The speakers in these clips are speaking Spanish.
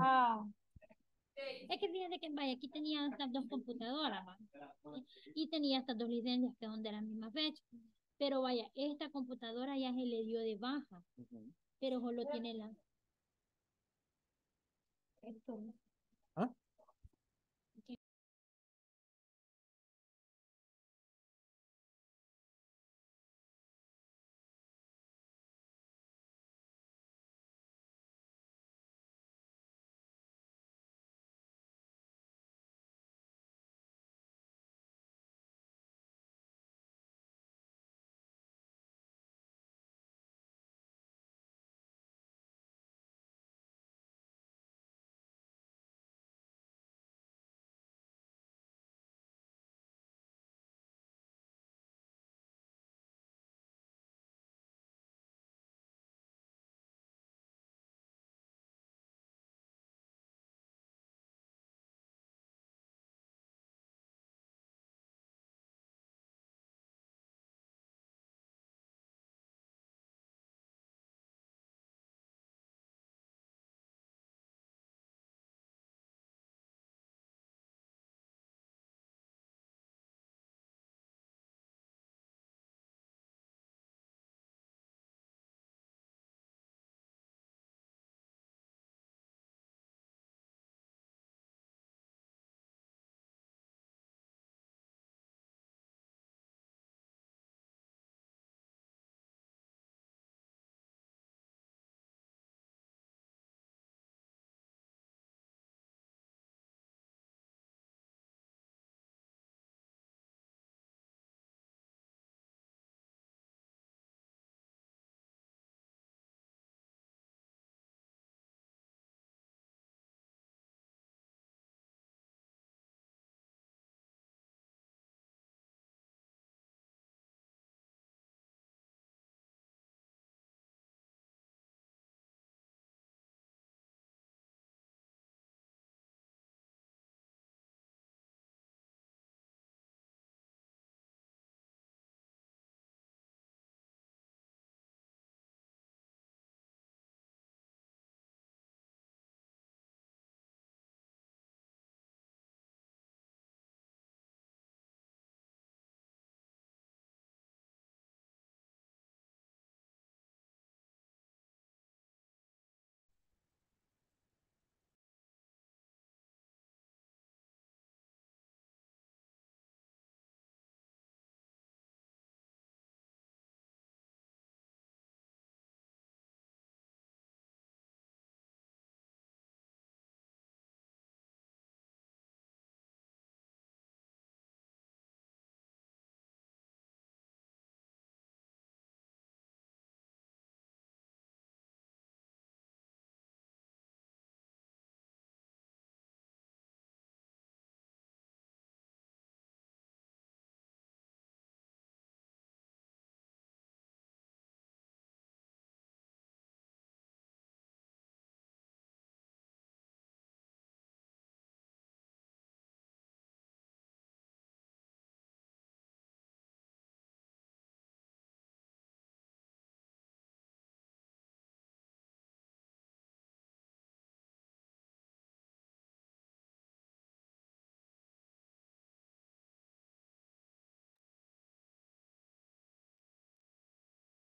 Ah. Es que fíjate que vaya aquí tenía estas dos computadoras y tenía estas dos licencias que son de la misma fecha. Pero vaya, esta computadora ya se le dio de baja, pero solo tiene la. Esto.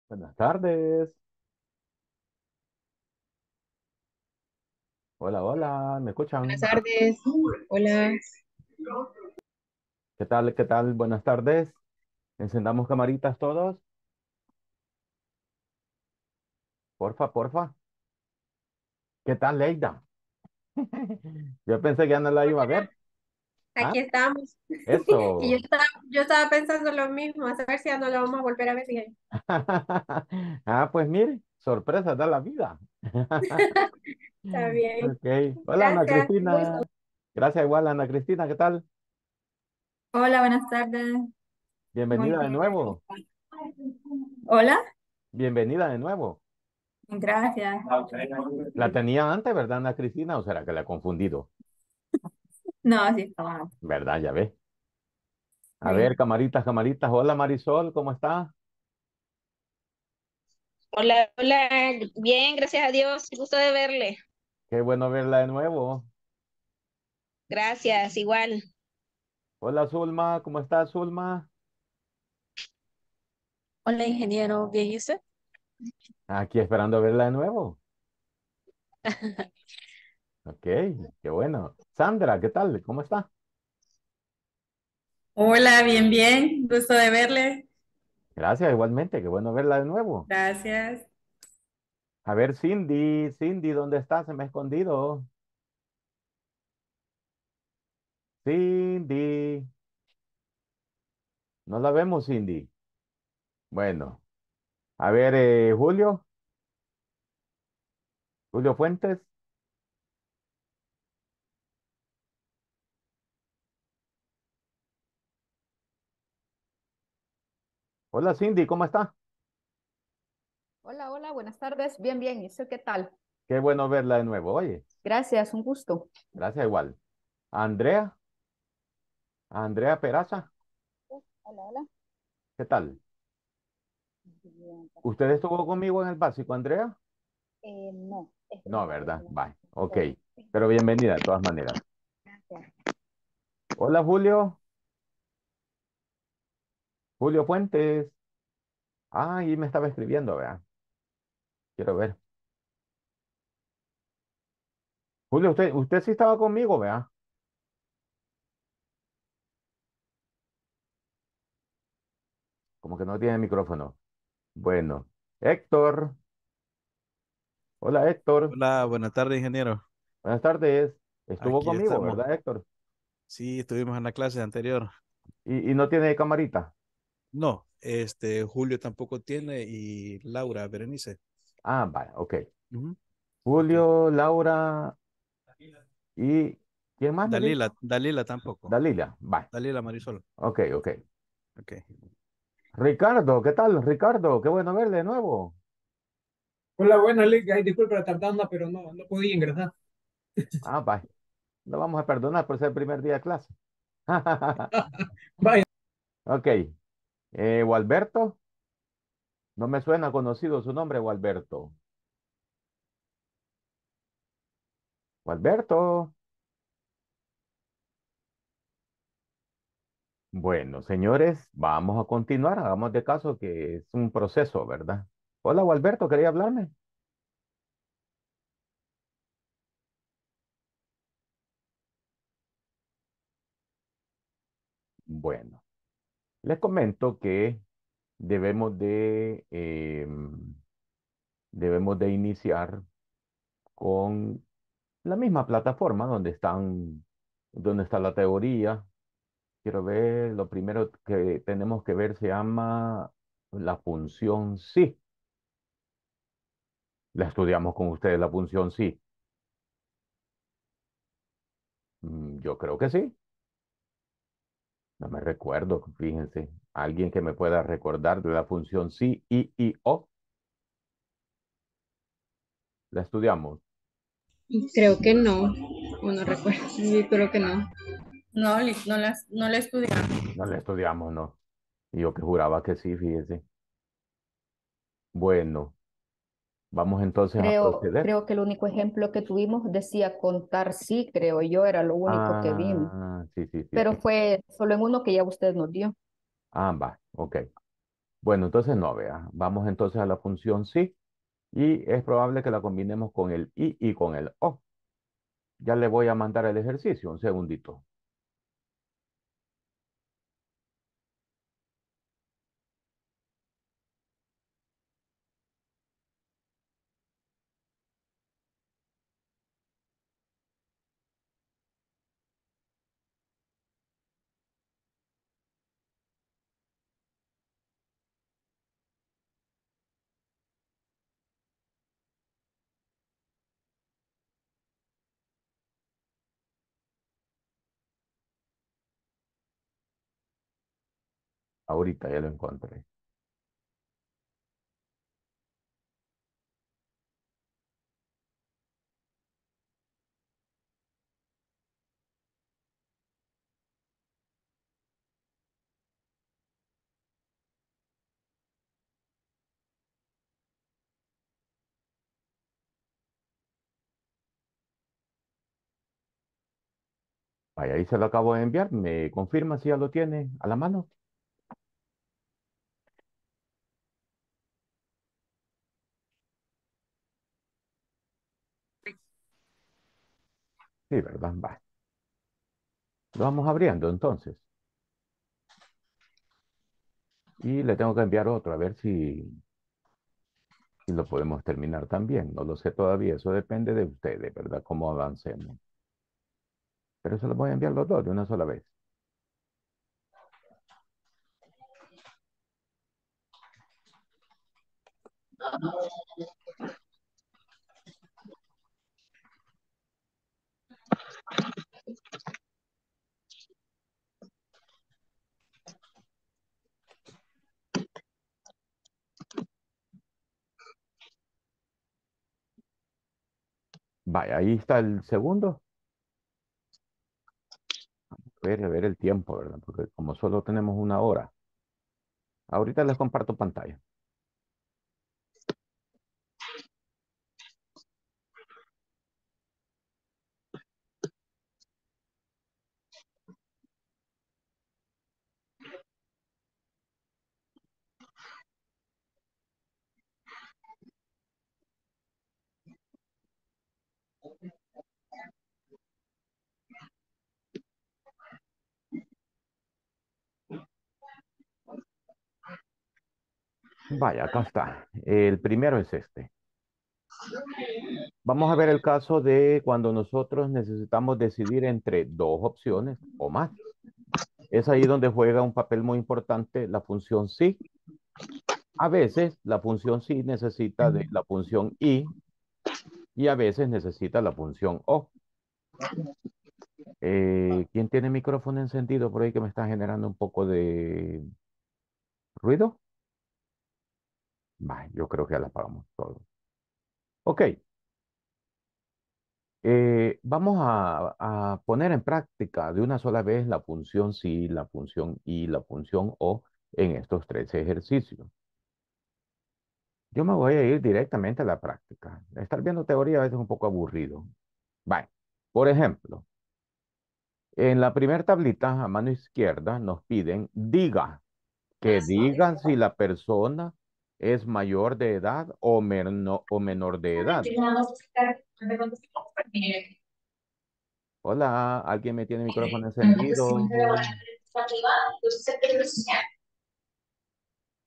Buenas tardes. Hola, hola. ¿Me escuchan? Buenas tardes. Hola. ¿Qué tal? ¿Qué tal? Buenas tardes. Encendamos camaritas todos. Porfa, porfa. ¿Qué tal, Leida? Yo pensé que ya no la iba a ver. Ah, Aquí estamos. Eso. yo estaba, pensando lo mismo, a saber si ya no lo vamos a volver a ver. ah, pues mire, sorpresa da la vida. Está bien. Hola, Ana Cristina. Gracias igual, Ana Cristina, ¿qué tal? Hola, buenas tardes. Bienvenida de nuevo. Hola. Bienvenida de nuevo. Gracias. La tenía antes, ¿verdad, Ana Cristina? ¿O será que la he confundido? No, sí mal ¿Verdad? Ya ve. A ver, camaritas, camaritas. Hola Marisol, ¿cómo está? Hola, hola, bien, gracias a Dios, gusto de verle. Qué bueno verla de nuevo. Gracias, igual. Hola Zulma, ¿cómo está Zulma? Hola, ingeniero, ¿bien y usted? Aquí esperando verla de nuevo. Ok, qué bueno. Sandra, ¿qué tal? ¿Cómo está? Hola, bien, bien. Gusto de verle. Gracias, igualmente. Qué bueno verla de nuevo. Gracias. A ver, Cindy, Cindy, ¿dónde está? Se me ha escondido. Cindy. No la vemos, Cindy. Bueno. A ver, eh, Julio. Julio Fuentes. Hola Cindy, ¿cómo está? Hola, hola, buenas tardes. Bien, bien. ¿Y usted qué tal? Qué bueno verla de nuevo, oye. Gracias, un gusto. Gracias, igual. Andrea. Andrea Peraza. Oh, hola, hola. ¿Qué tal? ¿Usted estuvo conmigo en el básico, Andrea? Eh, no. No, ¿verdad? Bye. Ok. Pero bienvenida de todas maneras. Gracias. Hola, Julio. Julio Puentes. Ah, y me estaba escribiendo, vea. Quiero ver. Julio, usted, sí estaba conmigo, vea. Como que no tiene micrófono. Bueno, Héctor. Hola, Héctor. Hola, buenas tardes, ingeniero. Buenas tardes. Estuvo conmigo, ¿verdad, Héctor? Sí, estuvimos en la clase anterior. Y, y no tiene camarita. No, este Julio tampoco tiene y Laura, Berenice. Ah, vale, ok. Julio, Laura y ¿quién más? Dalila, Dalila tampoco. Dalila, vale. Dalila Marisol. Ok, ok. Ok. Ricardo, ¿qué tal? Ricardo, qué bueno ver de nuevo. Hola, buenas, disculpa la tardanza, pero no, no podía ingresar. Ah, vaya. Lo vamos a perdonar por ser el primer día de clase. Vaya. Ok. Eh, Gualberto. No me suena conocido su nombre, Gualberto. Gualberto. Bueno, señores, vamos a continuar. Hagamos de caso que es un proceso, ¿verdad? Hola, Gualberto, ¿quería hablarme? Bueno. Les comento que debemos de, em, debemos de iniciar con la misma plataforma donde están, donde está la teoría. Quiero ver, lo primero que tenemos que ver se llama la función sí. La estudiamos con ustedes, la función sí. Mm, yo creo que sí. No me recuerdo, fíjense. Alguien que me pueda recordar de la función sí, i, y, o. ¿La estudiamos? Creo que no. no recuerdo. creo que no. No, no la, no la estudiamos. No la estudiamos, no. Yo que juraba que sí, fíjense. Bueno. Vamos entonces a proceder. Creo que el único ejemplo que tuvimos decía contar sí, creo yo, era lo único que vimos. Ah, sí, sí, sí, Pero fue solo en uno que ya usted nos dio. Ah, va, ok. Bueno, entonces no, vea. Vamos entonces a la función sí. Y es probable que la combinemos con el i y con el o. Ya le voy a mandar el ejercicio, un segundito. Ahorita ya lo encontré. ahí se lo acabo de enviar. ¿Me confirma si ya lo tiene a la mano? Sí, ¿verdad? Va. Lo vamos abriendo entonces. Y le tengo que enviar otro, a ver si, si lo podemos terminar también. No lo sé todavía, eso depende de ustedes, ¿verdad? Cómo avancemos. Pero se lo voy a enviar los dos de una sola vez. Vaya, ahí está el segundo. A ver, ver el tiempo, ¿verdad? Porque como solo tenemos una hora. Ahorita les comparto pantalla. Vaya, acá está. El primero es este. Vamos a ver el caso de cuando nosotros necesitamos decidir entre dos opciones o más. Es ahí donde juega un papel muy importante la función sí. A veces la función sí necesita de la función y y a veces necesita la función o. Eh, ¿Quién tiene micrófono encendido por ahí que me está generando un poco de ruido? yo creo que ya la pagamos todo. Ok. Eh, vamos a, poner en práctica de una sola vez la función si la función y, la función o en estos tres ejercicios. Yo me voy a ir directamente a la práctica. Estar viendo teoría a veces es un poco aburrido. Vale. Por ejemplo, en la primera tablita a mano izquierda nos piden diga, que digan si la persona es mayor de edad o, menor o menor de edad. Hola, ¿alguien me tiene el eh, micrófono encendido? Pues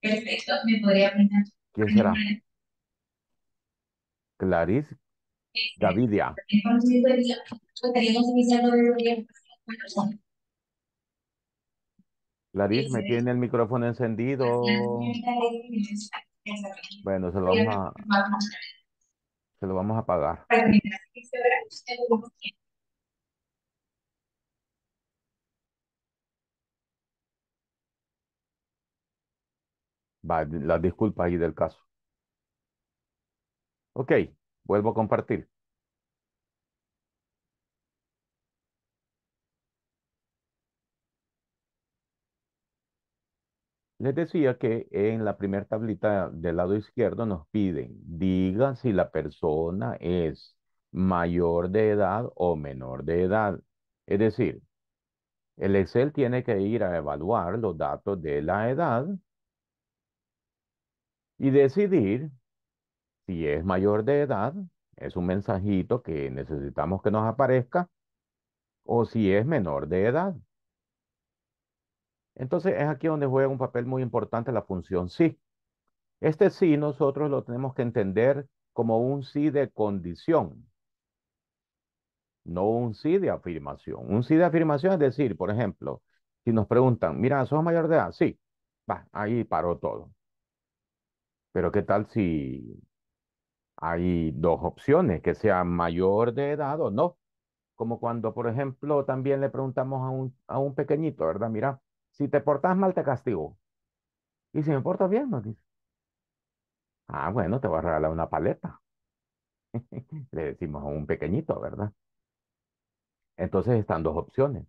Perfecto, me podría preguntar. ¿Quién será? Clarice este, Gavidia. Pues, estaríamos iniciando desde Laris, me tiene el micrófono encendido. Bueno, se lo vamos a... Se lo vamos a apagar. Pues Va, las disculpas ahí del caso. Ok, vuelvo a compartir. Les decía que en la primera tablita del lado izquierdo nos piden, diga si la persona es mayor de edad o menor de edad. Es decir, el Excel tiene que ir a evaluar los datos de la edad y decidir si es mayor de edad, es un mensajito que necesitamos que nos aparezca, o si es menor de edad. Entonces es aquí donde juega un papel muy importante la función sí. Este sí nosotros lo tenemos que entender como un sí de condición, no un sí de afirmación. Un sí de afirmación es decir, por ejemplo, si nos preguntan, mira, ¿sos mayor de edad? Sí, va, ahí paró todo. Pero ¿qué tal si hay dos opciones, que sea mayor de edad o no? Como cuando, por ejemplo, también le preguntamos a un, a un pequeñito, ¿verdad? Mira, si te portas mal, te castigo. Y si me porto bien, nos dice. Ah, bueno, te voy a regalar una paleta. Le decimos a un pequeñito, ¿verdad? Entonces están dos opciones,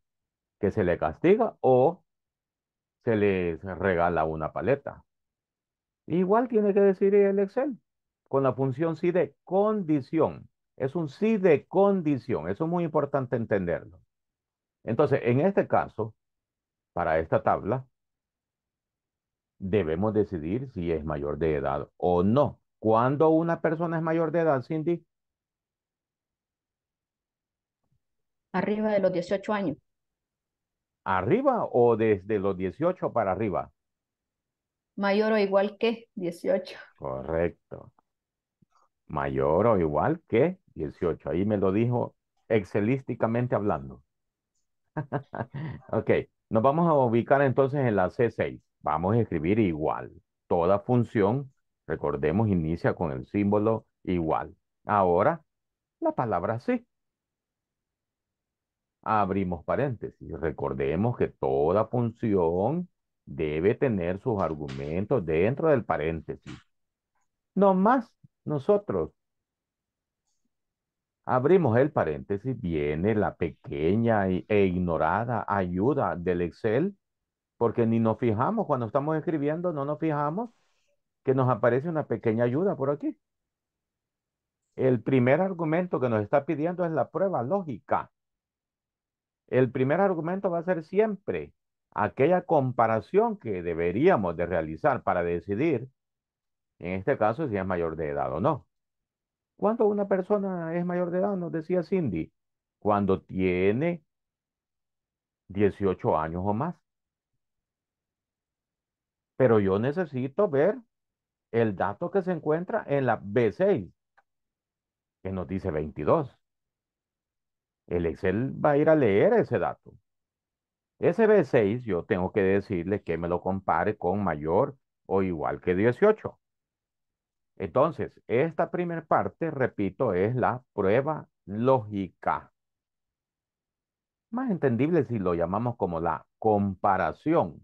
que se le castiga o se le regala una paleta. Igual tiene que decir el Excel, con la función sí de condición. Es un sí de condición, eso es muy importante entenderlo. Entonces, en este caso, para esta tabla, debemos decidir si es mayor de edad o no. ¿Cuándo una persona es mayor de edad, Cindy? Arriba de los 18 años. ¿Arriba o desde los 18 para arriba? Mayor o igual que 18. Correcto. Mayor o igual que 18. Ahí me lo dijo excelísticamente hablando. ok. Nos vamos a ubicar entonces en la C6. Vamos a escribir igual. Toda función, recordemos, inicia con el símbolo igual. Ahora, la palabra sí. Abrimos paréntesis. Recordemos que toda función debe tener sus argumentos dentro del paréntesis. No más nosotros Abrimos el paréntesis, viene la pequeña e ignorada ayuda del Excel, porque ni nos fijamos cuando estamos escribiendo, no nos fijamos que nos aparece una pequeña ayuda por aquí. El primer argumento que nos está pidiendo es la prueba lógica. El primer argumento va a ser siempre aquella comparación que deberíamos de realizar para decidir, en este caso, si es mayor de edad o no. ¿Cuándo una persona es mayor de edad? Nos decía Cindy. Cuando tiene 18 años o más. Pero yo necesito ver el dato que se encuentra en la B6, que nos dice 22. El Excel va a ir a leer ese dato. Ese B6 yo tengo que decirle que me lo compare con mayor o igual que 18. Entonces, esta primera parte, repito, es la prueba lógica. Más entendible si lo llamamos como la comparación.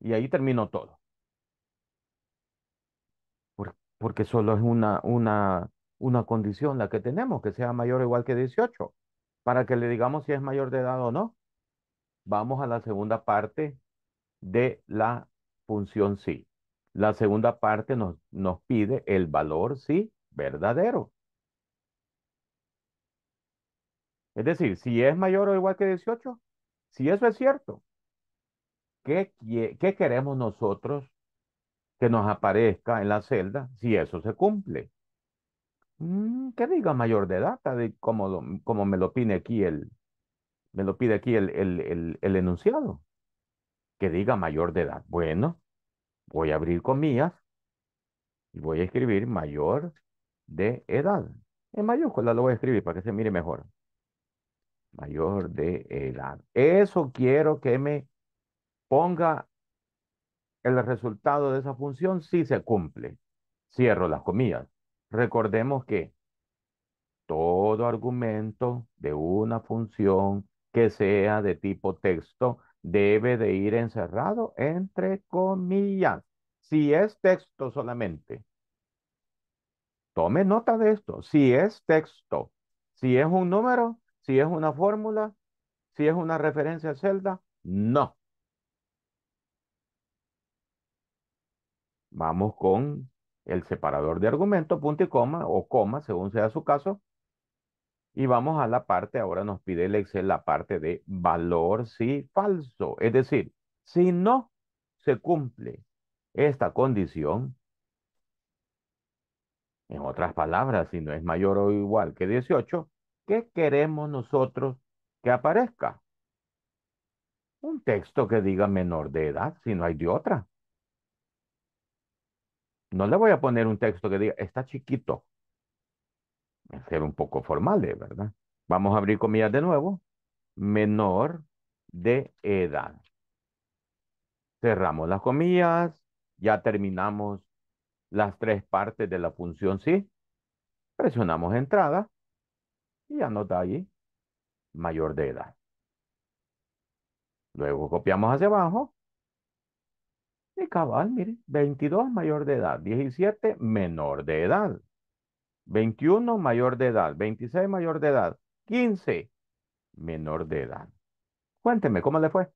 Y ahí termino todo. porque solo es una, una, una condición la que tenemos, que sea mayor o igual que 18, para que le digamos si es mayor de edad o no. Vamos a la segunda parte de la función sí. La segunda parte nos, nos pide el valor, sí, verdadero. Es decir, si es mayor o igual que 18, si eso es cierto, ¿qué, qué queremos nosotros que nos aparezca en la celda si eso se cumple? Mm, que diga mayor de edad, como, como me lo pide aquí el, me lo pide aquí el, el, el enunciado. Que diga mayor de edad. Bueno, voy a abrir comillas y voy a escribir mayor de edad. En mayúsculas lo voy a escribir para que se mire mejor. Mayor de edad. Eso quiero que me ponga el resultado de esa función si se cumple. Cierro las comillas. Recordemos que todo argumento de una función que sea de tipo texto debe de ir encerrado entre comillas. Si es texto solamente, tome nota de esto. Si es texto, si es un número, si es una fórmula, si es una referencia a celda, no. Vamos con el separador de argumento, punto y coma o coma, según sea su caso, y vamos a la parte, ahora nos pide el Excel la parte de valor si falso. Es decir, si no se cumple esta condición, en otras palabras, si no es mayor o igual que 18, ¿qué queremos nosotros que aparezca? Un texto que diga menor de edad, si no hay de otra. No le voy a poner un texto que diga, está chiquito ser un poco formales, ¿verdad? Vamos a abrir comillas de nuevo. Menor de edad. Cerramos las comillas. Ya terminamos las tres partes de la función sí. Presionamos entrada. Y anota ahí mayor de edad. Luego copiamos hacia abajo. Y cabal, mire, 22 mayor de edad, 17 menor de edad. 21 mayor de edad, 26 mayor de edad, 15 menor de edad. Cuénteme, ¿cómo le fue?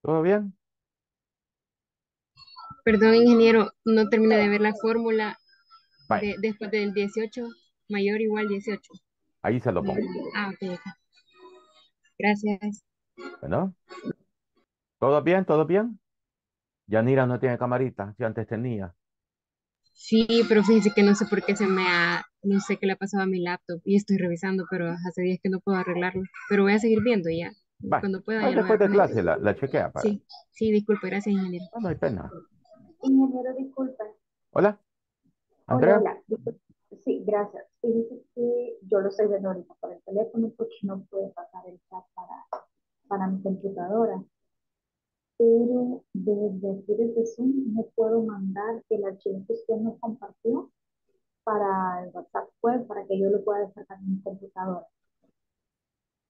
¿Todo bien? Perdón, ingeniero, no terminé de ver la fórmula después del 18, mayor igual 18. Ahí se lo pongo. Ah, ok. Gracias. Bueno. ¿Todo bien? ¿Todo bien? Yanira no tiene camarita, si antes tenía. Sí, pero fíjese que no sé por qué se me ha, no sé qué le ha pasado a mi laptop y estoy revisando, pero hace días que no puedo arreglarlo, pero voy a seguir viendo ya. Va Cuando pueda. Ah, después de clase la, chequea. Para. Sí, sí, disculpe, gracias, ingeniero. No, no hay pena. Ingeniero, disculpa. Hola. Andrea. Hola, Sí, gracias. Fíjese que yo lo estoy viendo ahorita por el teléfono porque no puede pasar el chat para, para mi computadora pero desde desde Zoom, no puedo mandar el archivo que usted nos compartió para el WhatsApp web, para que yo lo pueda descargar en mi computadora.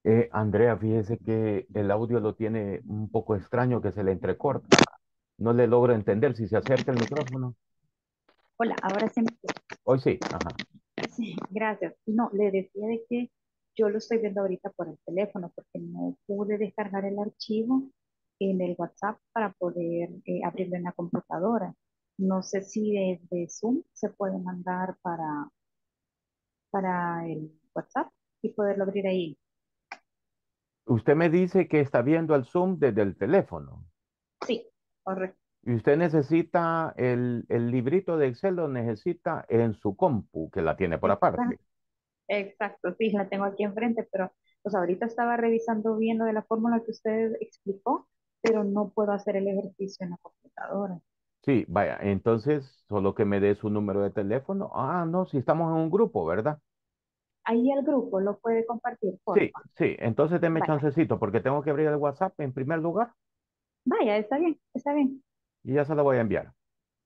Eh, Andrea, fíjese que el audio lo tiene un poco extraño, que se le entrecorta. No le logro entender si se acerca el micrófono. Hola, ahora sí. Hoy sí, ajá. Sí, gracias. No, le decía de que yo lo estoy viendo ahorita por el teléfono porque no pude descargar el archivo en el WhatsApp para poder eh, abrirlo en la computadora. No sé si desde Zoom se puede mandar para, para el WhatsApp y poderlo abrir ahí. Usted me dice que está viendo el Zoom desde el teléfono. Sí, correcto. Y usted necesita el, el librito de Excel, lo necesita en su compu, que la tiene por aparte. Exacto, sí, la tengo aquí enfrente, pero pues ahorita estaba revisando viendo de la fórmula que usted explicó pero no puedo hacer el ejercicio en la computadora. Sí, vaya, entonces solo que me des un número de teléfono. Ah, no, si estamos en un grupo, ¿verdad? Ahí el grupo lo puede compartir. Sí, sí, entonces déme chancecito porque tengo que abrir el WhatsApp en primer lugar. Vaya, está bien, está bien. Y ya se lo voy a enviar.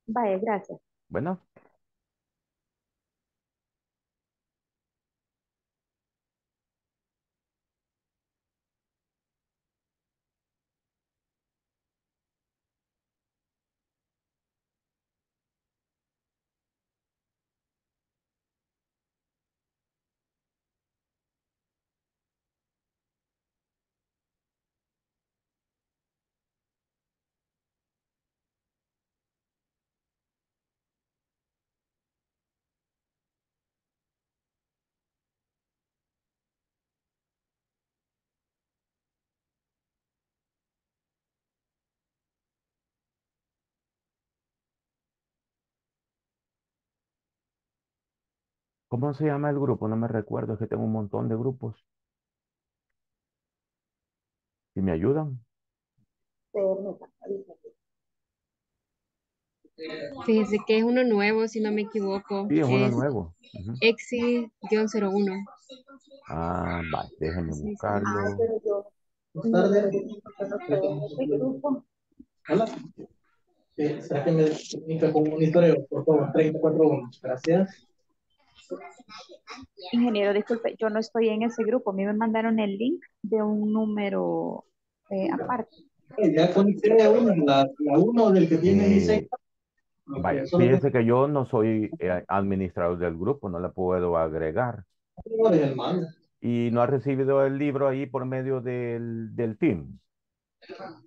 Vaya, gracias. Bueno. ¿Cómo se llama el grupo? No me recuerdo, es que tengo un montón de grupos. ¿Y me ayudan? Fíjese que es uno nuevo, si no me equivoco. Sí, es uno nuevo. Uh Exi-01. Ah, vale, déjenme sí, buscarlo. grupo? Ah, Hola. Sí, sáquenme con un monitoreo, por favor, 341. Gracias. Ingeniero, disculpe, yo no estoy en ese grupo. A mí me mandaron el link de un número eh, aparte. Ya uno, la, uno del que tiene dice. Eh, vaya, fíjese que yo no soy eh, administrador del grupo, no la puedo agregar. Y no ha recibido el libro ahí por medio del, team. Ah,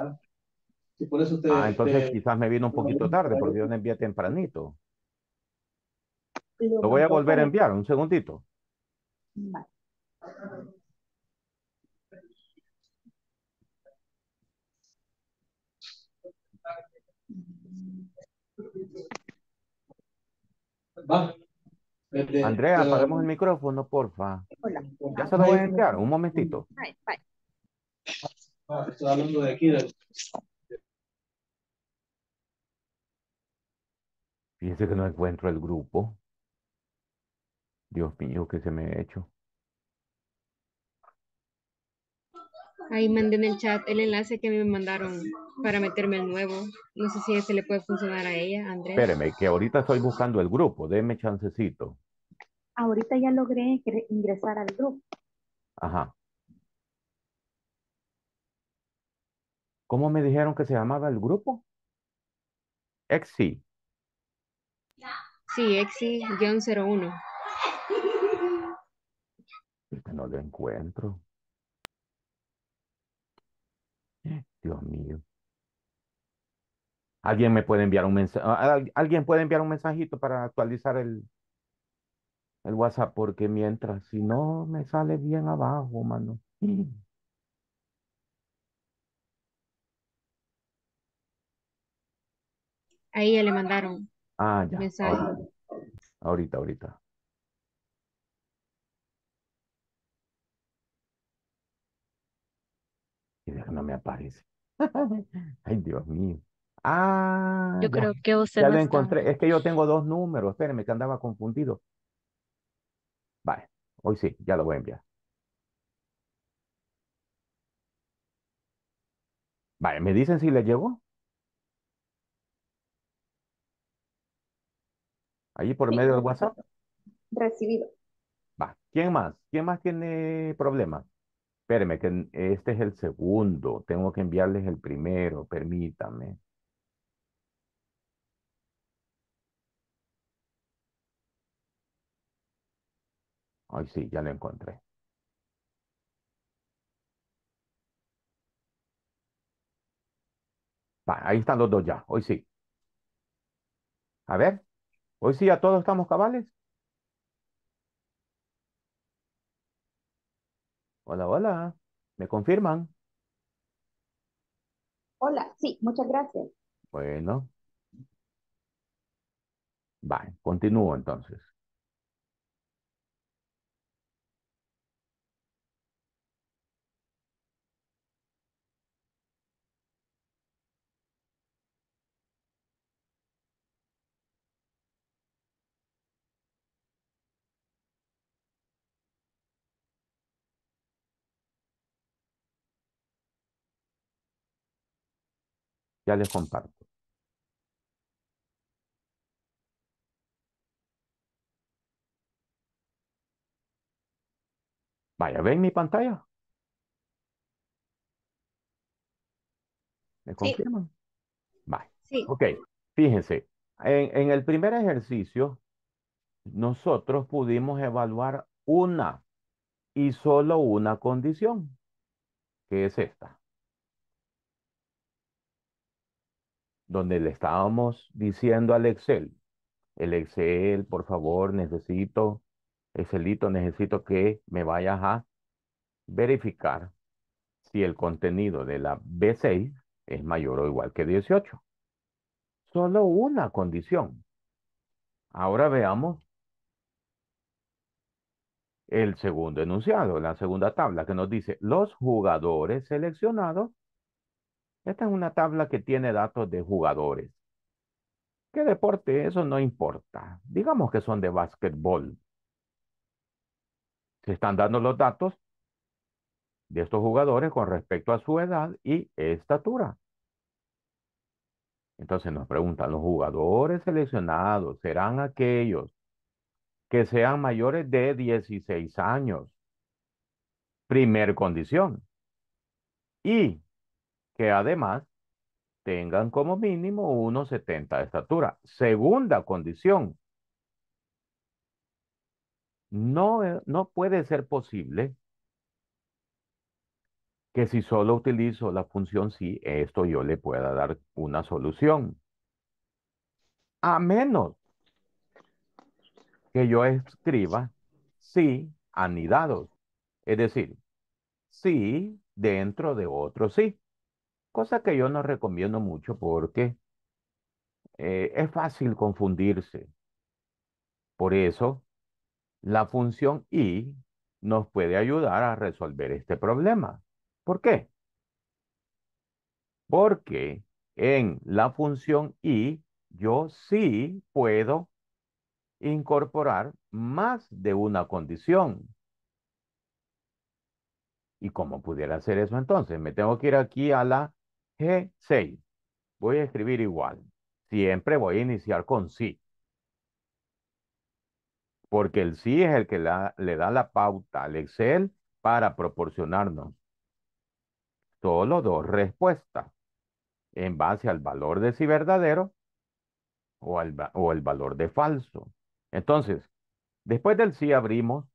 ah, entonces quizás me vino un poquito tarde, porque yo le envié tempranito. Lo, voy a volver a enviar, un segundito. Este, Andrea, apagamos el micrófono, porfa. Ya se lo voy a enviar, un momentito. Bye, ah, Fíjense que no encuentro el grupo. Dios mío, ¿qué se me ha hecho? Ahí mandé en el chat el enlace que me mandaron para meterme el nuevo. No sé si ese le puede funcionar a ella, Andrés. Espéreme, que ahorita estoy buscando el grupo. Deme chancecito. Ahorita ya logré ingresar al grupo. Ajá. ¿Cómo me dijeron que se llamaba el grupo? Exi. Sí, Exi-01 que no lo encuentro. Dios mío. ¿Alguien me puede enviar un mensaje? ¿Alguien puede enviar un mensajito para actualizar el, el WhatsApp? Porque mientras, si no, me sale bien abajo, mano. Ahí ya le mandaron. Ah, ya. Mensaje. ahorita. ahorita. no me aparece. Ay, Dios mío. Ah, yo creo que usted ya lo encontré. Es que yo tengo dos números. Espérenme, que andaba confundido. Vale, hoy sí, ya lo voy a enviar. Vale, ¿me dicen si le llegó? ahí por medio del WhatsApp. Recibido. Va, ¿quién más? ¿Quién más tiene problemas? Espéreme, que este es el segundo. Tengo que enviarles el primero, permítame. Ahí sí, ya lo encontré. ahí están los dos ya, hoy sí. A ver, hoy sí a todos estamos cabales. Hola, hola. ¿Me confirman? Hola, sí, muchas gracias. Bueno. Va, continúo entonces. Ya les comparto. Vaya, ¿ven mi pantalla? ¿Me confirman? Sí. Sí. Ok, fíjense. en el primer ejercicio, nosotros pudimos evaluar una y solo una condición, que es esta. donde le estábamos diciendo al Excel, el Excel, por favor, necesito, Excelito, necesito que me vayas a verificar si el contenido de la B6 es mayor o igual que 18. Solo una condición. Ahora veamos el segundo enunciado, la segunda tabla que nos dice los jugadores seleccionados esta es una tabla que tiene datos de jugadores. ¿Qué deporte? Eso no importa. Digamos que son de básquetbol. Se están dando los datos de estos jugadores con respecto a su edad y estatura. Entonces nos preguntan, ¿los jugadores seleccionados serán aquellos que sean mayores de 16 años? Primer condición. Y que además tengan como mínimo 1,70 de estatura. Segunda condición, no, eh, no puede ser posible que si solo utilizo la función si, esto yo le pueda dar una solución. A menos que yo escriba si anidados. Es decir, si dentro de otro sí cosa que yo no recomiendo mucho porque eh, es fácil confundirse. Por eso, la función y nos puede ayudar a resolver este problema. ¿Por qué? Porque en la función y yo sí puedo incorporar más de una condición. ¿Y cómo pudiera hacer eso entonces? Me tengo que ir aquí a la G6. Voy a escribir igual. Siempre voy a iniciar con sí. Porque el sí es el que le da la pauta al Excel para proporcionarnos solo dos respuestas en base al valor de sí verdadero o, al, o el valor de falso. Entonces, después del sí abrimos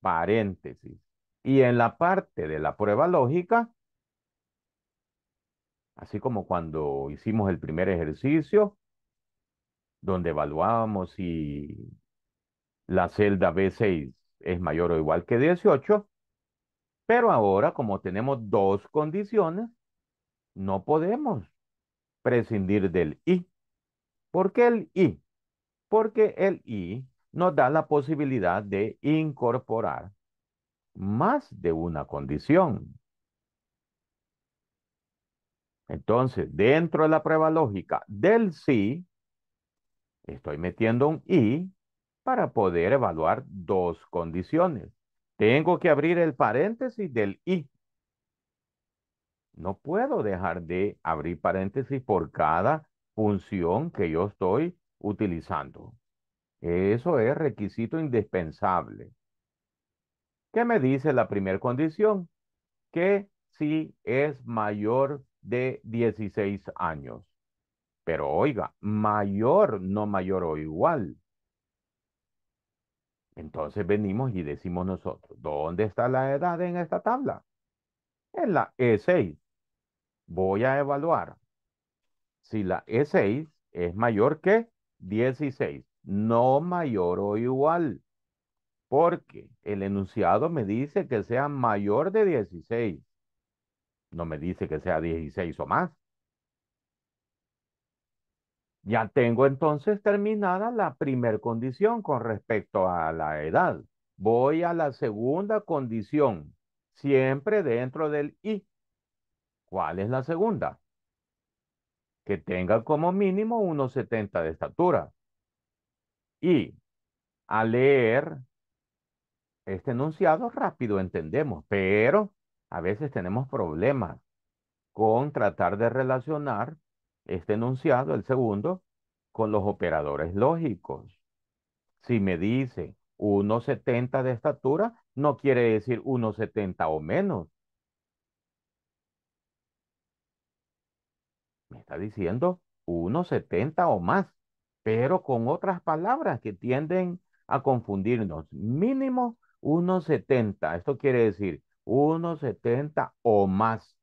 paréntesis. Y en la parte de la prueba lógica, así como cuando hicimos el primer ejercicio, donde evaluábamos si la celda B6 es mayor o igual que 18, pero ahora como tenemos dos condiciones, no podemos prescindir del I. ¿Por qué el I? Porque el I nos da la posibilidad de incorporar más de una condición. Entonces, dentro de la prueba lógica del sí, estoy metiendo un y para poder evaluar dos condiciones. Tengo que abrir el paréntesis del i. No puedo dejar de abrir paréntesis por cada función que yo estoy utilizando. Eso es requisito indispensable. ¿Qué me dice la primera condición? Que si es mayor de 16 años. Pero oiga, mayor, no mayor o igual. Entonces venimos y decimos nosotros, ¿dónde está la edad en esta tabla? En la E6. Voy a evaluar si la E6 es mayor que 16, no mayor o igual, porque el enunciado me dice que sea mayor de 16 no me dice que sea 16 o más. Ya tengo entonces terminada la primer condición con respecto a la edad. Voy a la segunda condición, siempre dentro del I. ¿Cuál es la segunda? Que tenga como mínimo 1,70 de estatura. Y al leer este enunciado rápido entendemos, pero a veces tenemos problemas con tratar de relacionar este enunciado, el segundo, con los operadores lógicos. Si me dice 1,70 de estatura, no quiere decir 1,70 o menos. Me está diciendo 1,70 o más, pero con otras palabras que tienden a confundirnos. Mínimo 1,70. Esto quiere decir 1.70 o más.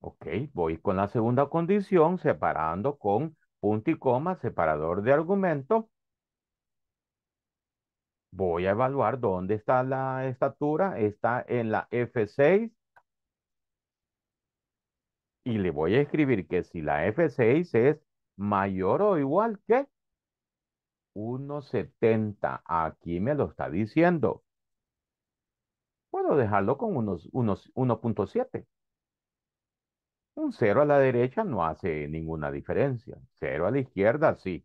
Ok, voy con la segunda condición, separando con punto y coma, separador de argumento. Voy a evaluar dónde está la estatura. Está en la F6. Y le voy a escribir que si la F6 es mayor o igual que 1.70. Aquí me lo está diciendo puedo dejarlo con unos, unos 1.7. Un 0 a la derecha no hace ninguna diferencia. 0 a la izquierda sí.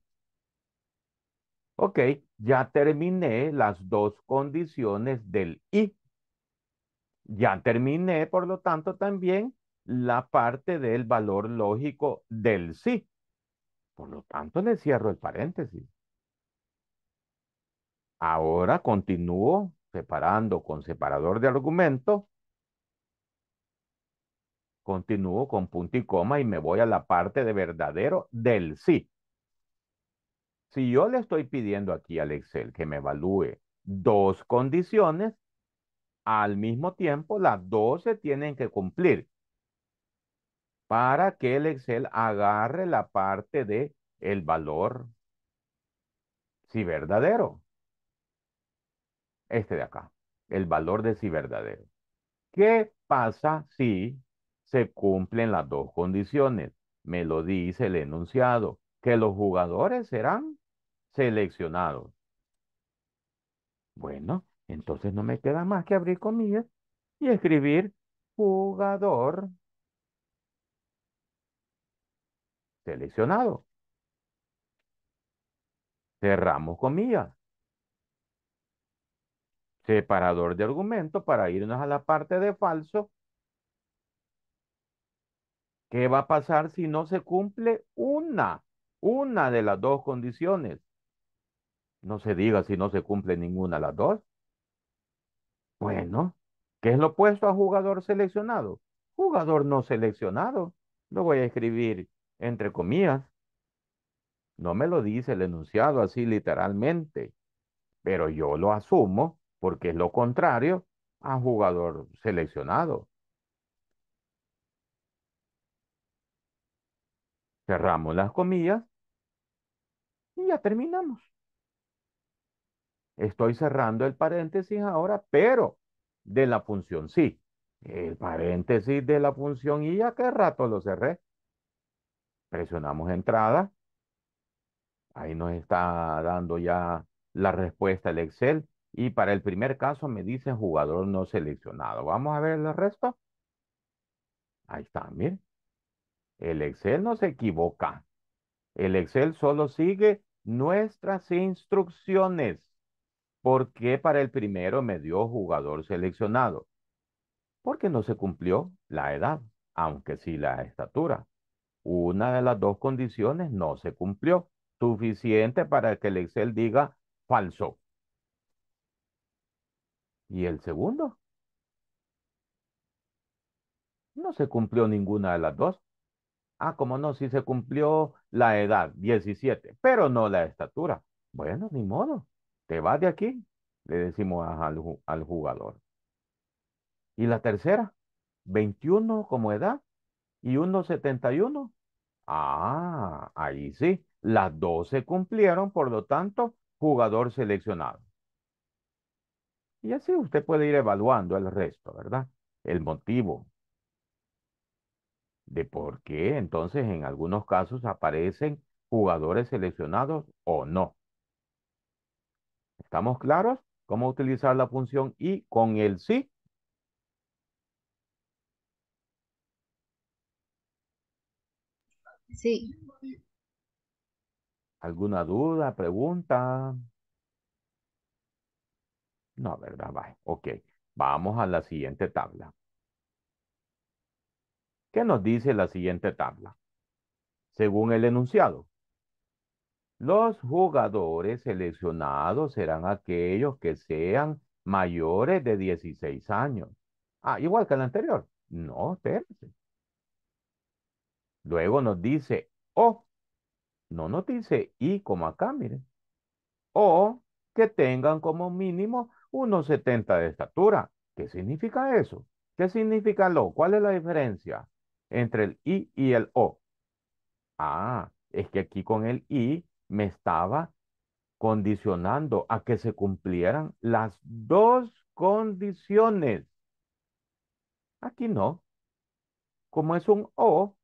Ok, ya terminé las dos condiciones del I. Ya terminé, por lo tanto, también la parte del valor lógico del sí. Por lo tanto, le cierro el paréntesis. Ahora continúo separando con separador de argumento, continúo con punto y coma y me voy a la parte de verdadero del sí. Si yo le estoy pidiendo aquí al Excel que me evalúe dos condiciones, al mismo tiempo las dos se tienen que cumplir para que el Excel agarre la parte de el valor si verdadero este de acá, el valor de si verdadero. ¿Qué pasa si se cumplen las dos condiciones? Me lo dice el enunciado, que los jugadores serán seleccionados. Bueno, entonces no me queda más que abrir comillas y escribir jugador seleccionado. Cerramos comillas separador de argumento para irnos a la parte de falso. ¿Qué va a pasar si no se cumple una, una de las dos condiciones? No se diga si no se cumple ninguna de las dos. Bueno, ¿qué es lo opuesto a jugador seleccionado? Jugador no seleccionado. Lo voy a escribir entre comillas. No me lo dice el enunciado así literalmente, pero yo lo asumo porque es lo contrario a jugador seleccionado. Cerramos las comillas y ya terminamos. Estoy cerrando el paréntesis ahora, pero de la función sí. El paréntesis de la función y ya qué rato lo cerré. Presionamos entrada. Ahí nos está dando ya la respuesta el Excel. Y para el primer caso me dice jugador no seleccionado. Vamos a ver el resto. Ahí está, miren. El Excel no se equivoca. El Excel solo sigue nuestras instrucciones. ¿Por qué para el primero me dio jugador seleccionado? Porque no se cumplió la edad, aunque sí la estatura. Una de las dos condiciones no se cumplió. Suficiente para que el Excel diga falso. ¿Y el segundo? No se cumplió ninguna de las dos. Ah, como no, sí se cumplió la edad, 17, pero no la estatura. Bueno, ni modo, te vas de aquí, le decimos al, jugador. Y la tercera, 21 como edad y 1,71. Ah, ahí sí, las dos se cumplieron, por lo tanto, jugador seleccionado. Y así usted puede ir evaluando el resto, ¿verdad? El motivo de por qué entonces en algunos casos aparecen jugadores seleccionados o no. ¿Estamos claros? ¿Cómo utilizar la función y con el sí? Sí. ¿Alguna duda, pregunta? No, ¿verdad? Vale. Ok. Vamos a la siguiente tabla. ¿Qué nos dice la siguiente tabla? Según el enunciado, los jugadores seleccionados serán aquellos que sean mayores de 16 años. Ah, igual que el anterior. No, espérense. Luego nos dice o, no nos dice y como acá, miren. O que tengan como mínimo 1,70 de estatura. ¿Qué significa eso? ¿Qué significa lo? ¿Cuál es la diferencia entre el I y el O? Ah, es que aquí con el I me estaba condicionando a que se cumplieran las dos condiciones. Aquí no. Como es un O,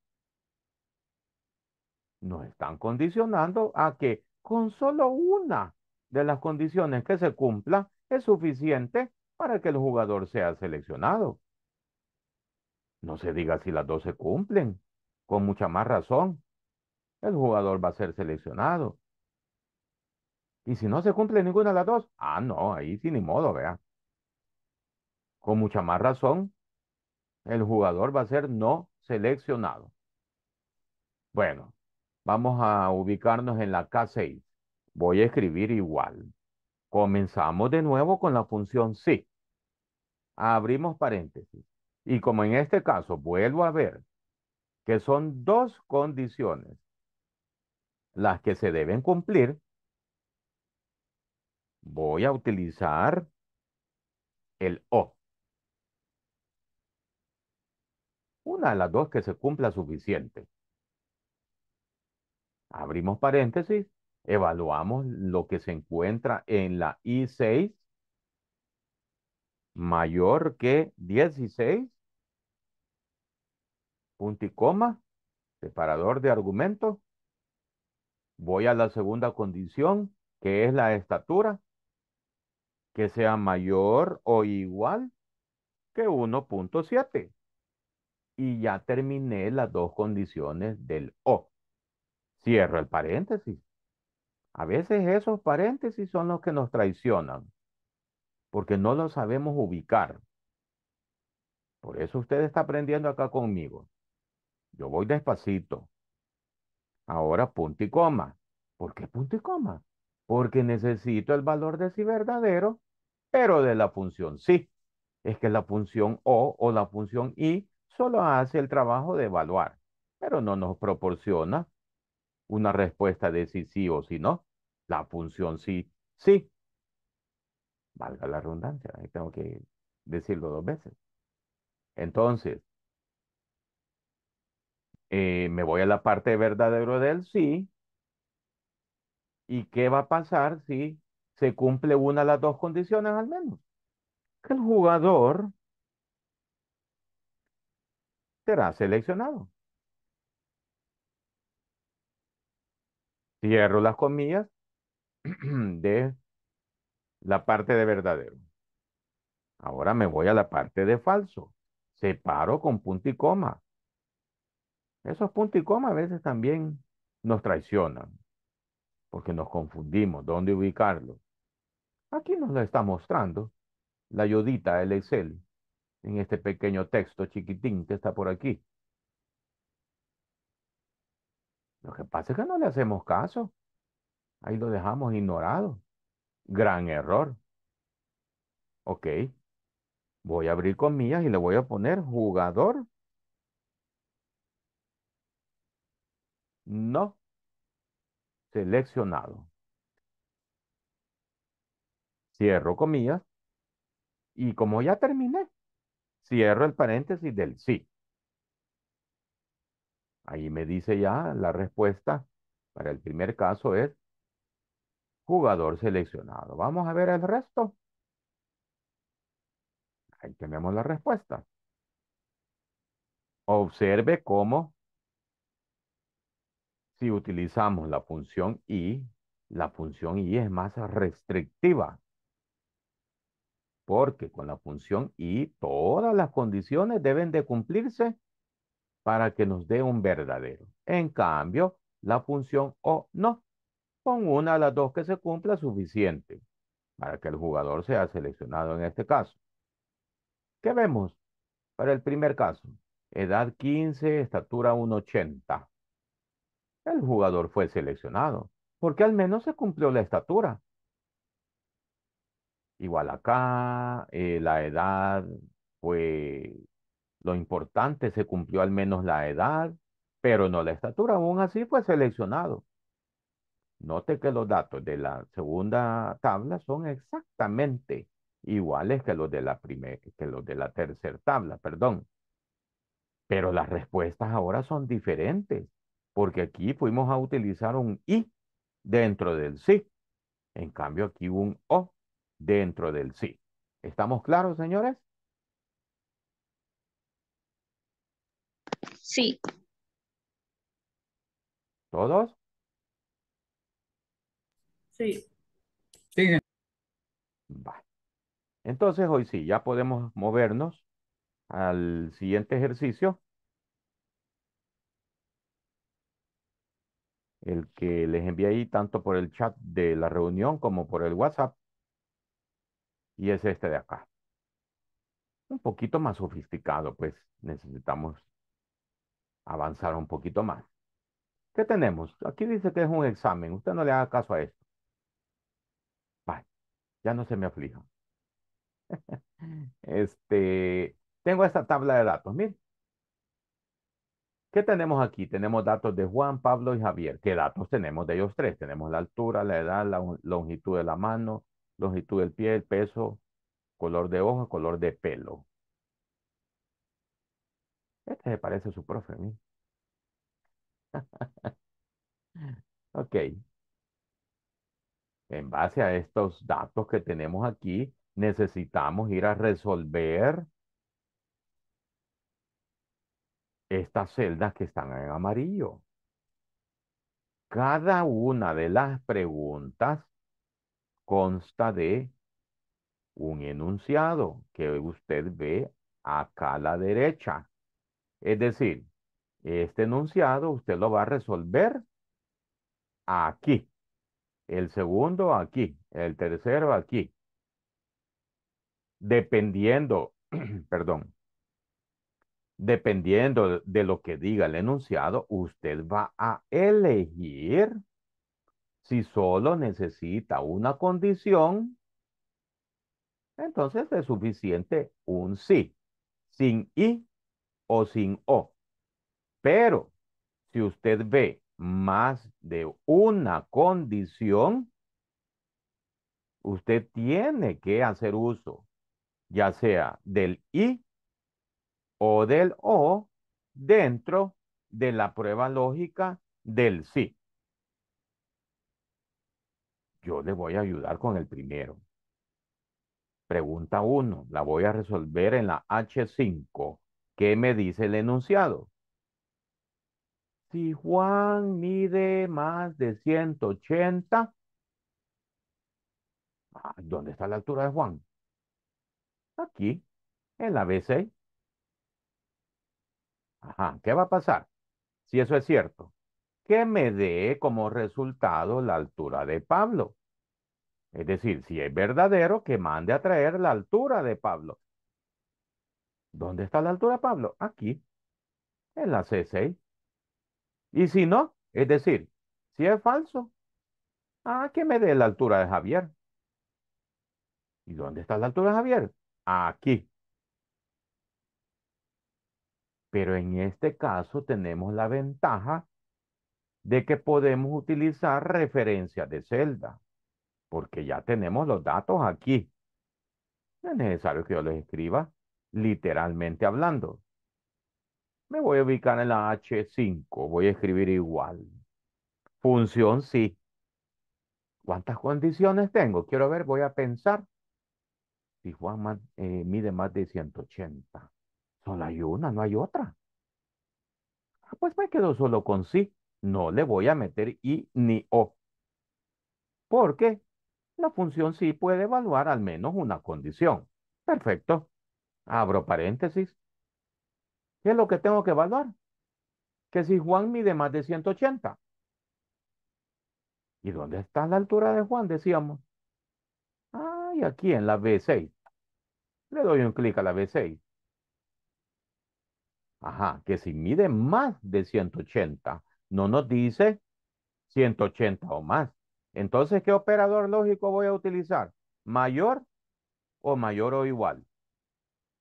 nos están condicionando a que con solo una de las condiciones que se cumpla, es suficiente para que el jugador sea seleccionado. No se diga si las dos se cumplen, con mucha más razón. El jugador va a ser seleccionado. Y si no se cumple ninguna de las dos, ah, no, ahí sí ni modo, vea. Con mucha más razón, el jugador va a ser no seleccionado. Bueno, vamos a ubicarnos en la K6. Voy a escribir igual. Comenzamos de nuevo con la función sí. Abrimos paréntesis. Y como en este caso vuelvo a ver que son dos condiciones las que se deben cumplir, voy a utilizar el O. Una de las dos que se cumpla suficiente. Abrimos paréntesis evaluamos lo que se encuentra en la I6 mayor que 16, punto y coma, separador de argumentos. Voy a la segunda condición, que es la estatura, que sea mayor o igual que 1.7. Y ya terminé las dos condiciones del O. Cierro el paréntesis. A veces esos paréntesis son los que nos traicionan, porque no los sabemos ubicar. Por eso usted está aprendiendo acá conmigo. Yo voy despacito. Ahora punto y coma. ¿Por qué punto y coma? Porque necesito el valor de sí verdadero, pero de la función sí. Es que la función o o la función y solo hace el trabajo de evaluar, pero no nos proporciona una respuesta de si sí o si no. La función sí, sí. Valga la redundancia, tengo que decirlo dos veces. Entonces, eh, me voy a la parte verdadero del sí. ¿Y qué va a pasar si se cumple una de las dos condiciones al menos? Que el jugador será seleccionado. cierro las comillas de la parte de verdadero. Ahora me voy a la parte de falso. Separo con punto y coma. Esos punto y coma a veces también nos traicionan porque nos confundimos dónde ubicarlo. Aquí nos lo está mostrando la yodita, el Excel, en este pequeño texto chiquitín que está por aquí. Lo que pasa es que no le hacemos caso. Ahí lo dejamos ignorado. Gran error. Ok. Voy a abrir comillas y le voy a poner jugador. No. Seleccionado. Cierro comillas. Y como ya terminé, cierro el paréntesis del sí. Ahí me dice ya la respuesta para el primer caso es jugador seleccionado. Vamos a ver el resto. Ahí tenemos la respuesta. Observe cómo si utilizamos la función y, la función y es más restrictiva. Porque con la función y todas las condiciones deben de cumplirse para que nos dé un verdadero. En cambio, la función o no, con una de las dos que se cumpla suficiente para que el jugador sea seleccionado en este caso. ¿Qué vemos? Para el primer caso, edad 15, estatura 1,80. El jugador fue seleccionado porque al menos se cumplió la estatura. Igual acá, eh, la edad fue lo importante, se cumplió al menos la edad, pero no la estatura. Aún así fue seleccionado. Note que los datos de la segunda tabla son exactamente iguales que los de la primera, que los de la tercera tabla, perdón. Pero las respuestas ahora son diferentes, porque aquí fuimos a utilizar un I dentro del sí. En cambio, aquí un O dentro del sí. ¿Estamos claros, señores? Sí. ¿Todos? Sí. Sí. Vale. Entonces hoy sí, ya podemos movernos al siguiente ejercicio. El que les envié ahí tanto por el chat de la reunión como por el WhatsApp. Y es este de acá. Un poquito más sofisticado, pues necesitamos avanzar un poquito más. ¿Qué tenemos? Aquí dice que es un examen. Usted no le haga caso a esto. ya no se me aflija. este, tengo esta tabla de datos. Miren. ¿Qué tenemos aquí? Tenemos datos de Juan, Pablo y Javier. ¿Qué datos tenemos de ellos tres? Tenemos la altura, la edad, la longitud de la mano, longitud del pie, el peso, color de ojos, color de pelo. Este se parece su profe a mí. ok. En base a estos datos que tenemos aquí, necesitamos ir a resolver estas celdas que están en amarillo. Cada una de las preguntas consta de un enunciado que usted ve acá a la derecha. Es decir, este enunciado usted lo va a resolver aquí. El segundo aquí. El tercero aquí. Dependiendo, perdón, dependiendo de lo que diga el enunciado, usted va a elegir si solo necesita una condición, entonces es suficiente un sí, sin y o sin O. Pero si usted ve más de una condición, usted tiene que hacer uso ya sea del I o del O dentro de la prueba lógica del sí. Yo le voy a ayudar con el primero. Pregunta 1, la voy a resolver en la H5. ¿Qué me dice el enunciado? Si Juan mide más de 180, ah, ¿dónde está la altura de Juan? Aquí, en la B6. Ajá, ¿qué va a pasar? Si eso es cierto, que me dé como resultado la altura de Pablo. Es decir, si es verdadero, que mande a traer la altura de Pablo. ¿Dónde está la altura, Pablo? Aquí, en la C6. Y si no, es decir, si es falso, ¿a que me dé la altura de Javier. ¿Y dónde está la altura de Javier? Aquí. Pero en este caso tenemos la ventaja de que podemos utilizar referencias de celda, porque ya tenemos los datos aquí. No es necesario que yo los escriba literalmente hablando. Me voy a ubicar en la H5, voy a escribir igual. Función sí. ¿Cuántas condiciones tengo? Quiero ver, voy a pensar. Si Juan eh, mide más de 180, solo hay una, no hay otra. Ah, pues me quedo solo con sí. No le voy a meter I ni O. Porque la función sí puede evaluar al menos una condición. Perfecto. Abro paréntesis. ¿Qué es lo que tengo que evaluar? Que si Juan mide más de 180. ¿Y dónde está la altura de Juan? Decíamos. Ay, y aquí en la B6. Le doy un clic a la B6. Ajá, que si mide más de 180, no nos dice 180 o más. Entonces, ¿qué operador lógico voy a utilizar? ¿Mayor o mayor o igual?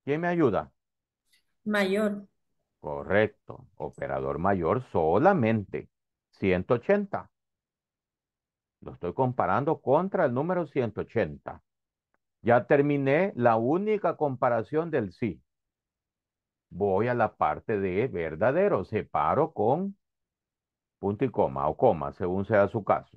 ¿Quién me ayuda? Mayor. Correcto. Operador mayor solamente. 180. Lo estoy comparando contra el número 180. Ya terminé la única comparación del sí. Voy a la parte de verdadero. Separo con punto y coma o coma, según sea su caso.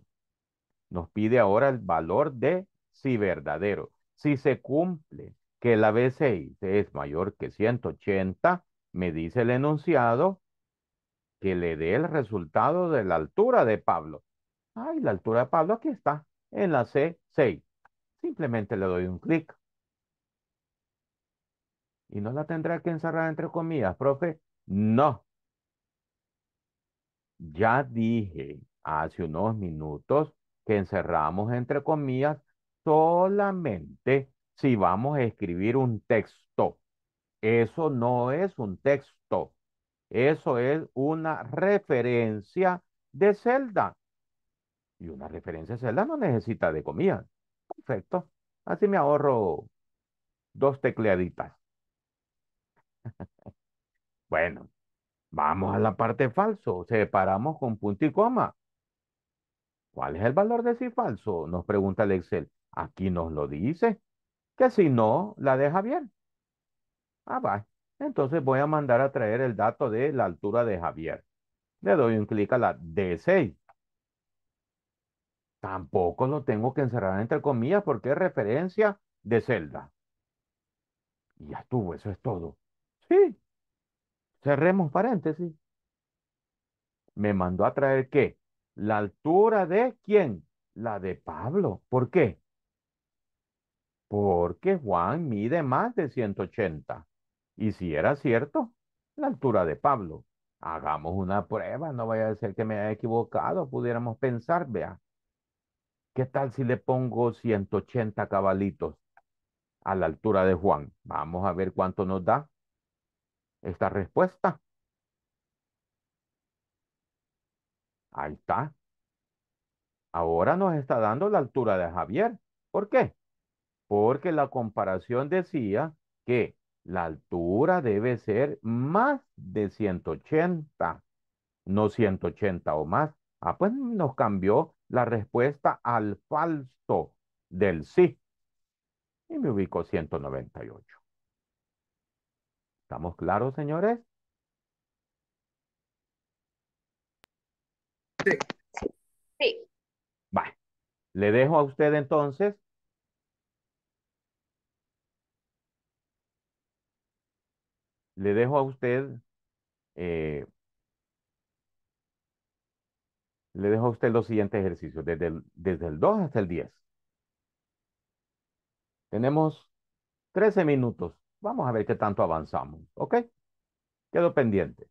Nos pide ahora el valor de sí verdadero. Si se cumple que la B6 es mayor que 180, me dice el enunciado que le dé el resultado de la altura de Pablo. Ay, la altura de Pablo aquí está, en la C6. Simplemente le doy un clic. ¿Y no la tendrá que encerrar entre comillas, profe? No. Ya dije hace unos minutos que encerramos entre comillas solamente si vamos a escribir un texto. Eso no es un texto. Eso es una referencia de celda. Y una referencia de celda no necesita de comillas. Perfecto. Así me ahorro dos tecleaditas. bueno, vamos a la parte falso. Separamos con punto y coma. ¿Cuál es el valor de si falso? Nos pregunta el Excel. Aquí nos lo dice que si no, la de Javier. Ah, va. Entonces voy a mandar a traer el dato de la altura de Javier. Le doy un clic a la D6. Tampoco lo tengo que encerrar entre comillas porque es referencia de celda. Y ya estuvo, eso es todo. Sí. Cerremos paréntesis. Me mandó a traer qué? La altura de quién? La de Pablo. ¿Por qué? porque Juan mide más de 180. Y si era cierto, la altura de Pablo. Hagamos una prueba, no vaya a ser que me haya equivocado, pudiéramos pensar, vea. ¿Qué tal si le pongo 180 cabalitos a la altura de Juan? Vamos a ver cuánto nos da esta respuesta. Ahí está. Ahora nos está dando la altura de Javier. ¿Por qué? porque la comparación decía que la altura debe ser más de 180, no 180 o más. Ah, pues nos cambió la respuesta al falso del sí. Y me ubicó 198. ¿Estamos claros, señores? Sí. Sí. Vale. Le dejo a usted entonces le dejo a usted, eh, le dejo a usted los siguientes ejercicios, desde el, desde el 2 hasta el 10. Tenemos 13 minutos. Vamos a ver qué tanto avanzamos, ¿ok? Quedo pendiente.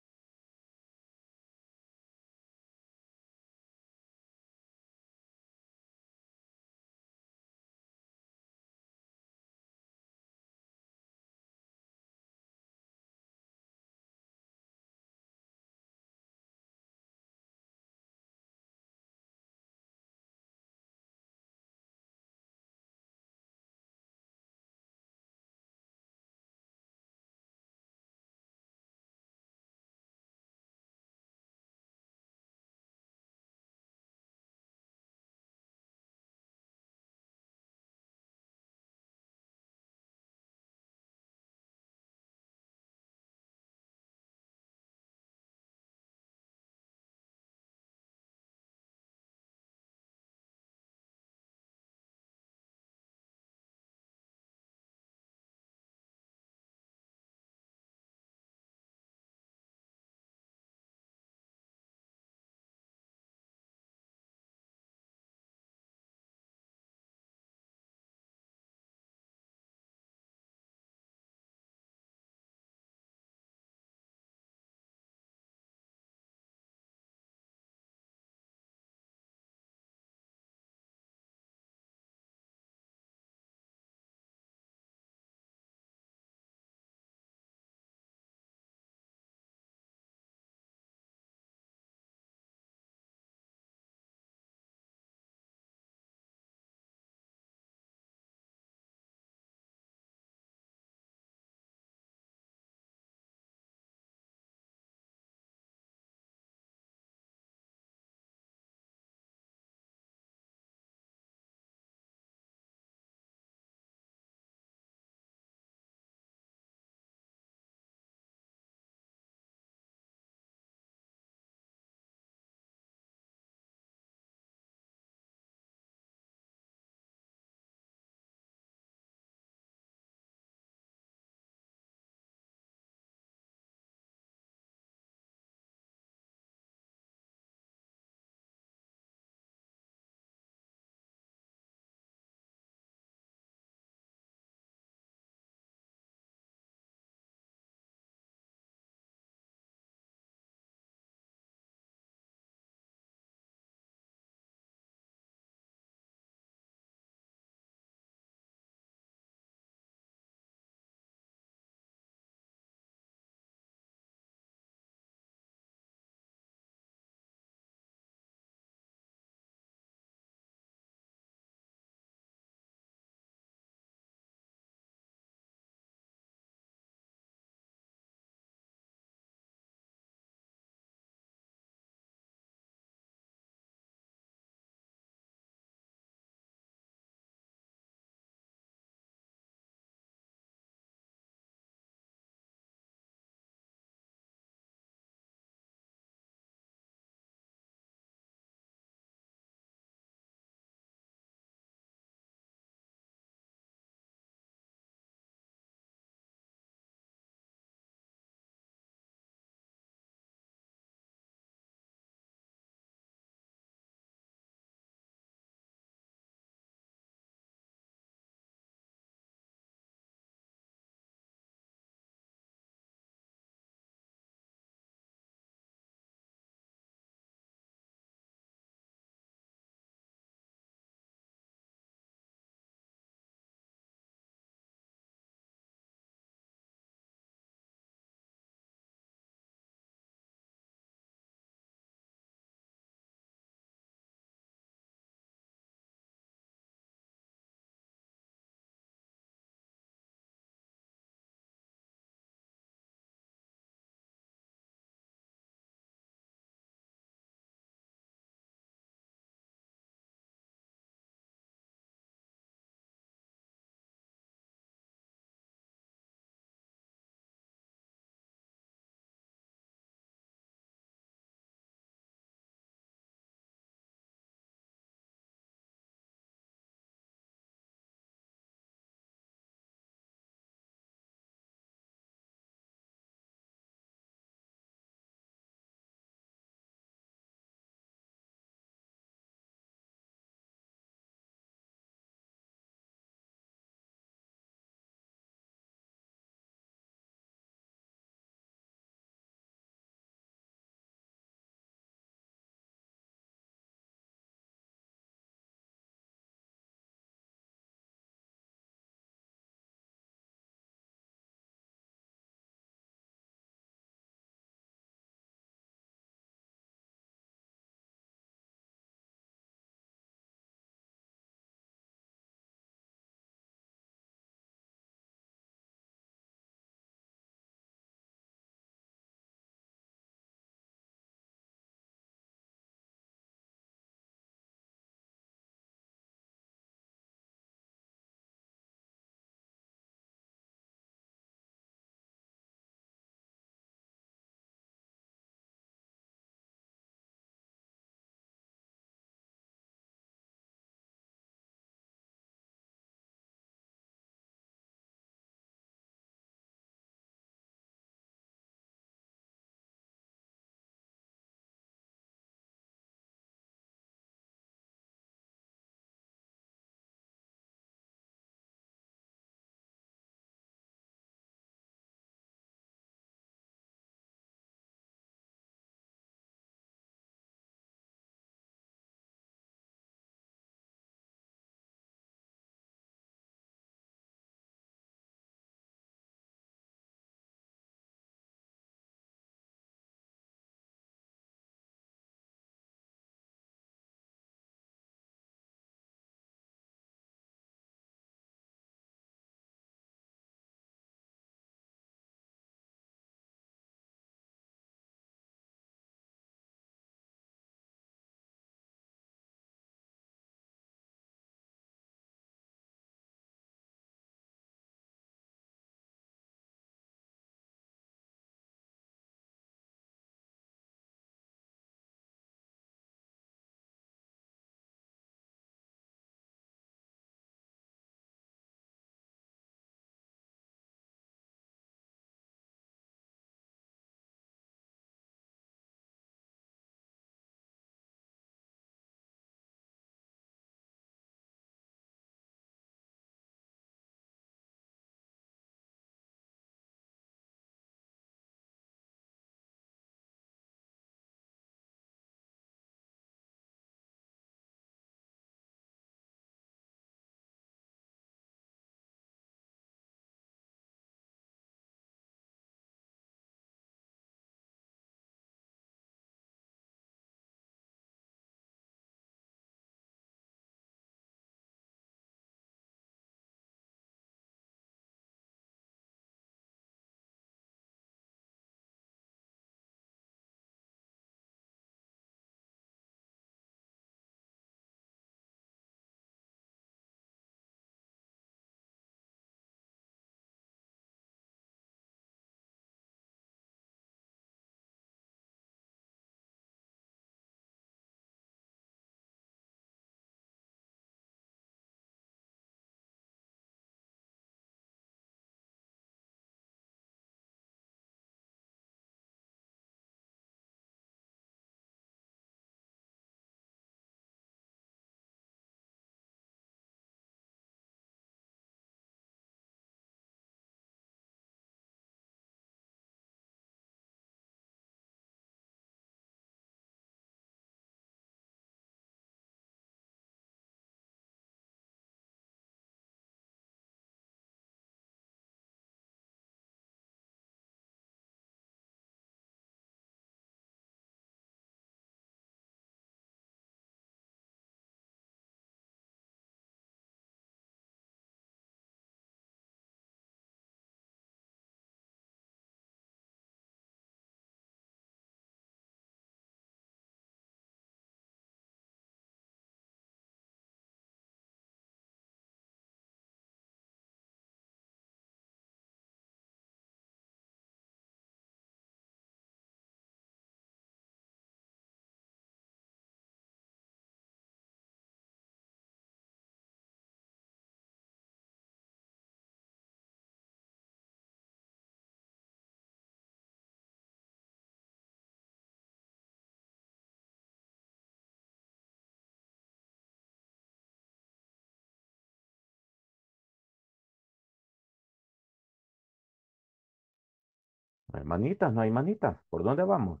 No hay manitas, no hay manitas. ¿Por dónde vamos?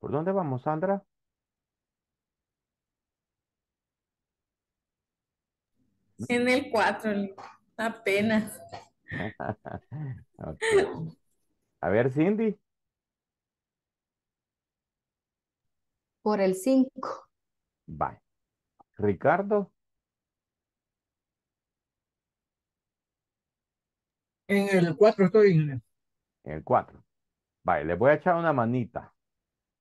¿Por dónde vamos, Sandra? En el cuatro, apenas. A ver, Cindy. Por el cinco. Bye. Ricardo. En el cuatro estoy en el 4. Vale, les voy a echar una manita.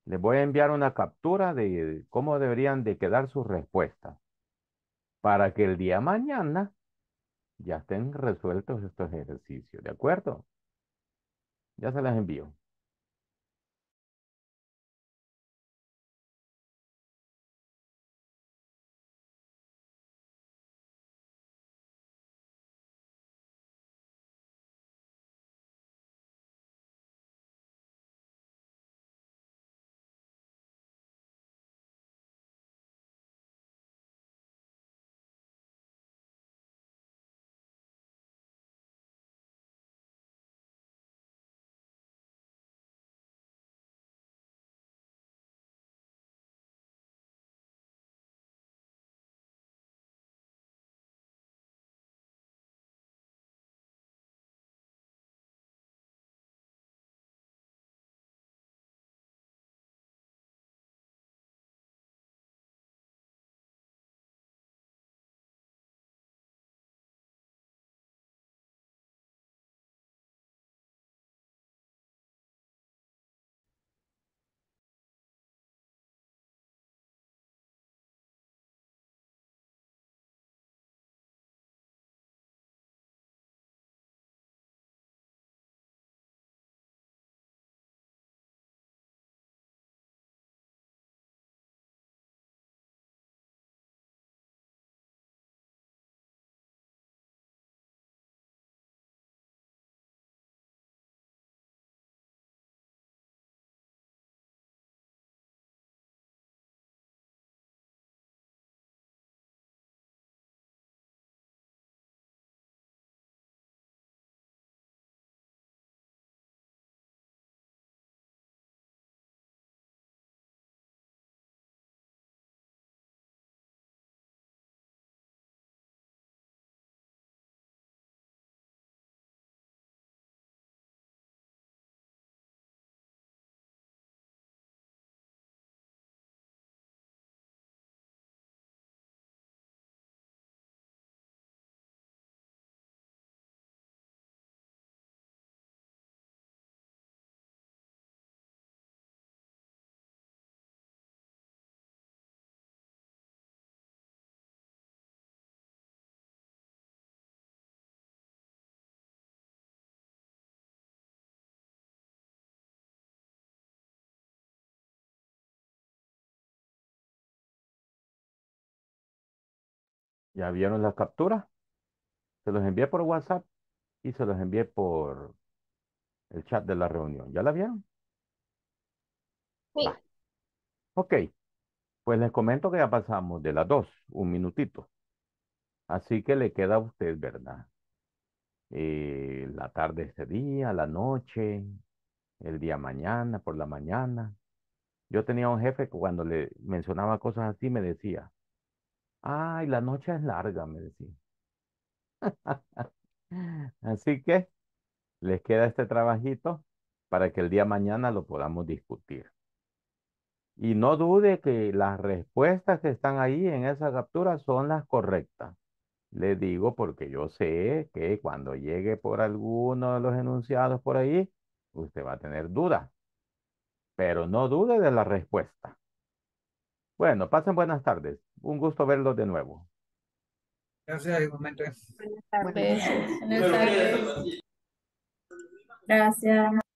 Les voy a enviar una captura de cómo deberían de quedar sus respuestas para que el día mañana ya estén resueltos estos ejercicios, ¿de acuerdo? Ya se las envío. ¿Ya vieron las capturas? Se los envié por WhatsApp y se los envié por el chat de la reunión. ¿Ya la vieron? Sí. Ok. Pues les comento que ya pasamos de las dos, un minutito. Así que le queda a usted, ¿verdad? Eh, la tarde este día, la noche, el día mañana, por la mañana. Yo tenía un jefe que cuando le mencionaba cosas así me decía, Ay, la noche es larga, me decía. Así que les queda este trabajito para que el día de mañana lo podamos discutir. Y no dude que las respuestas que están ahí en esa captura son las correctas. Le digo porque yo sé que cuando llegue por alguno de los enunciados por ahí, usted va a tener dudas. Pero no dude de la respuesta. Bueno, pasen buenas tardes un gusto verlos de nuevo. Gracias, igualmente. Buenas tardes. Buenas tardes. Gracias.